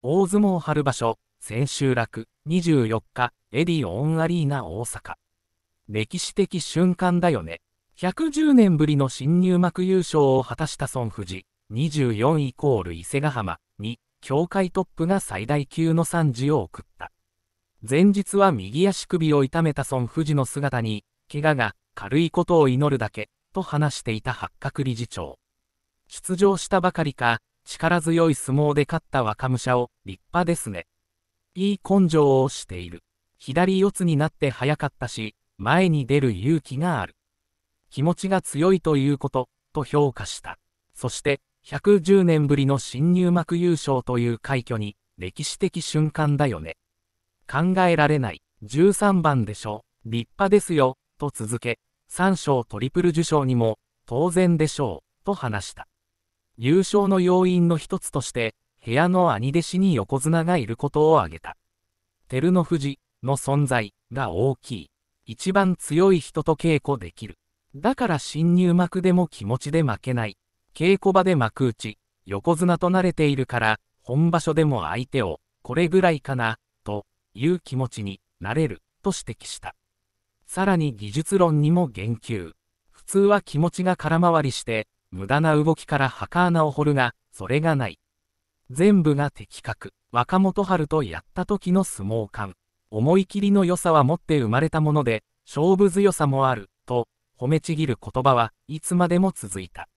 大相撲春場所、千秋楽、24日、エディオンアリーナ大阪。歴史的瞬間だよね。110年ぶりの新入幕優勝を果たした孫富士、24イコール伊勢ヶ浜に、協会トップが最大級の惨事を送った。前日は右足首を痛めた孫富士の姿に、怪我が軽いことを祈るだけ、と話していた八角理事長。出場したばかりか、力強い相撲で勝った若武者を、立派ですね。いい根性をしている。左四つになって早かったし、前に出る勇気がある。気持ちが強いということ、と評価した。そして、110年ぶりの新入幕優勝という快挙に、歴史的瞬間だよね。考えられない、13番でしょう、立派ですよ、と続け、3賞トリプル受賞にも、当然でしょう、と話した。優勝の要因の一つとして、部屋の兄弟子に横綱がいることを挙げた。照ノ富士の存在が大きい。一番強い人と稽古できる。だから新入幕でも気持ちで負けない。稽古場で幕内、横綱と慣れているから、本場所でも相手を、これぐらいかな、という気持ちになれる、と指摘した。さらに技術論にも言及。普通は気持ちが空回りして、無駄な動きから墓穴を掘るが、それがない。全部が的確。若元春とやった時の相撲感。思い切りの良さは持って生まれたもので、勝負強さもある、と、褒めちぎる言葉はいつまでも続いた。